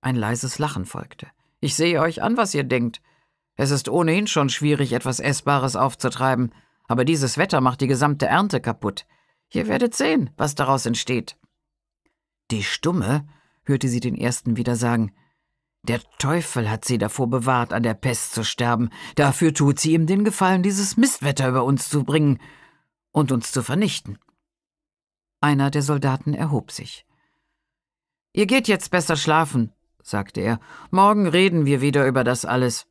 Ein leises Lachen folgte. Ich sehe euch an, was ihr denkt. Es ist ohnehin schon schwierig, etwas Essbares aufzutreiben, aber dieses Wetter macht die gesamte Ernte kaputt. Ihr werdet sehen, was daraus entsteht. Die Stumme, hörte sie den ersten wieder sagen, der Teufel hat sie davor bewahrt, an der Pest zu sterben. Dafür tut sie ihm den Gefallen, dieses Mistwetter über uns zu bringen und uns zu vernichten. Einer der Soldaten erhob sich. Ihr geht jetzt besser schlafen, sagte er, morgen reden wir wieder über das alles.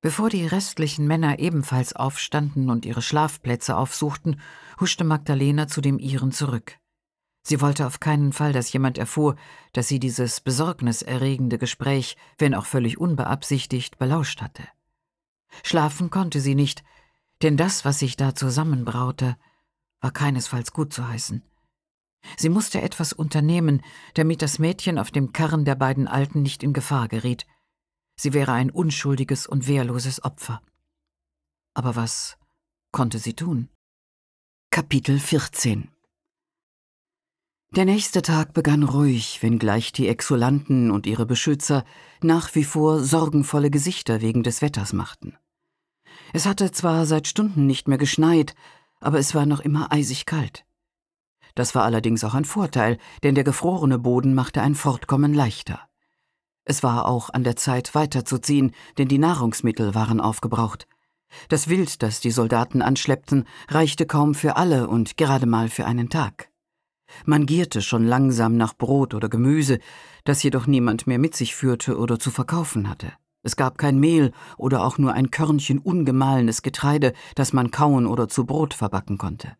Bevor die restlichen Männer ebenfalls aufstanden und ihre Schlafplätze aufsuchten, huschte Magdalena zu dem ihren zurück. Sie wollte auf keinen Fall, dass jemand erfuhr, dass sie dieses besorgniserregende Gespräch, wenn auch völlig unbeabsichtigt, belauscht hatte. Schlafen konnte sie nicht, denn das, was sich da zusammenbraute, war keinesfalls gut zu heißen. Sie musste etwas unternehmen, damit das Mädchen auf dem Karren der beiden Alten nicht in Gefahr geriet. Sie wäre ein unschuldiges und wehrloses Opfer. Aber was konnte sie tun? Kapitel 14 Der nächste Tag begann ruhig, wenngleich die Exulanten und ihre Beschützer nach wie vor sorgenvolle Gesichter wegen des Wetters machten. Es hatte zwar seit Stunden nicht mehr geschneit, aber es war noch immer eisig kalt. Das war allerdings auch ein Vorteil, denn der gefrorene Boden machte ein Fortkommen leichter. Es war auch an der Zeit, weiterzuziehen, denn die Nahrungsmittel waren aufgebraucht. Das Wild, das die Soldaten anschleppten, reichte kaum für alle und gerade mal für einen Tag. Man gierte schon langsam nach Brot oder Gemüse, das jedoch niemand mehr mit sich führte oder zu verkaufen hatte. Es gab kein Mehl oder auch nur ein Körnchen ungemahlenes Getreide, das man kauen oder zu Brot verbacken konnte.